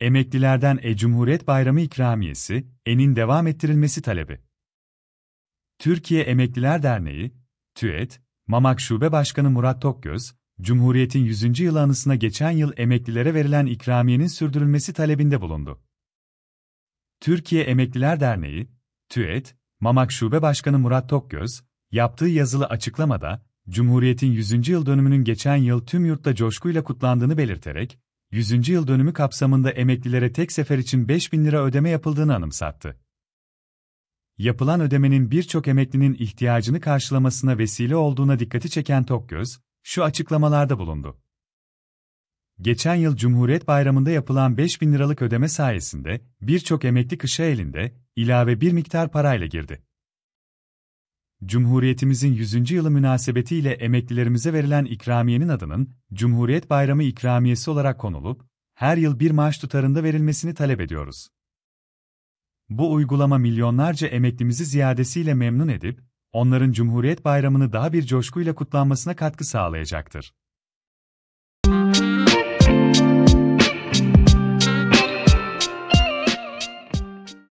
Emeklilerden E-Cumhuriyet Bayramı ikramiyesi, EN'in devam ettirilmesi talebi. Türkiye Emekliler Derneği, TÜET, Mamak Şube Başkanı Murat Tokgöz, Cumhuriyet'in 100. yılı anısına geçen yıl emeklilere verilen ikramiyenin sürdürülmesi talebinde bulundu. Türkiye Emekliler Derneği, TÜET, Mamak Şube Başkanı Murat Tokgöz, yaptığı yazılı açıklamada, Cumhuriyet'in 100. yıl dönümünün geçen yıl tüm yurtta coşkuyla kutlandığını belirterek, 100. yıl dönümü kapsamında emeklilere tek sefer için 5000 lira ödeme yapıldığını anımsattı. Yapılan ödemenin birçok emeklinin ihtiyacını karşılamasına vesile olduğuna dikkati çeken Tokgöz, şu açıklamalarda bulundu. Geçen yıl Cumhuriyet Bayramı'nda yapılan 5000 liralık ödeme sayesinde birçok emekli kışa elinde ilave bir miktar parayla girdi. Cumhuriyetimizin 100. yılı münasebetiyle emeklilerimize verilen ikramiyenin adının Cumhuriyet Bayramı ikramiyesi olarak konulup her yıl bir maaş tutarında verilmesini talep ediyoruz. Bu uygulama milyonlarca emeklimizi ziyadesiyle memnun edip onların Cumhuriyet Bayramı'nı daha bir coşkuyla kutlanmasına katkı sağlayacaktır.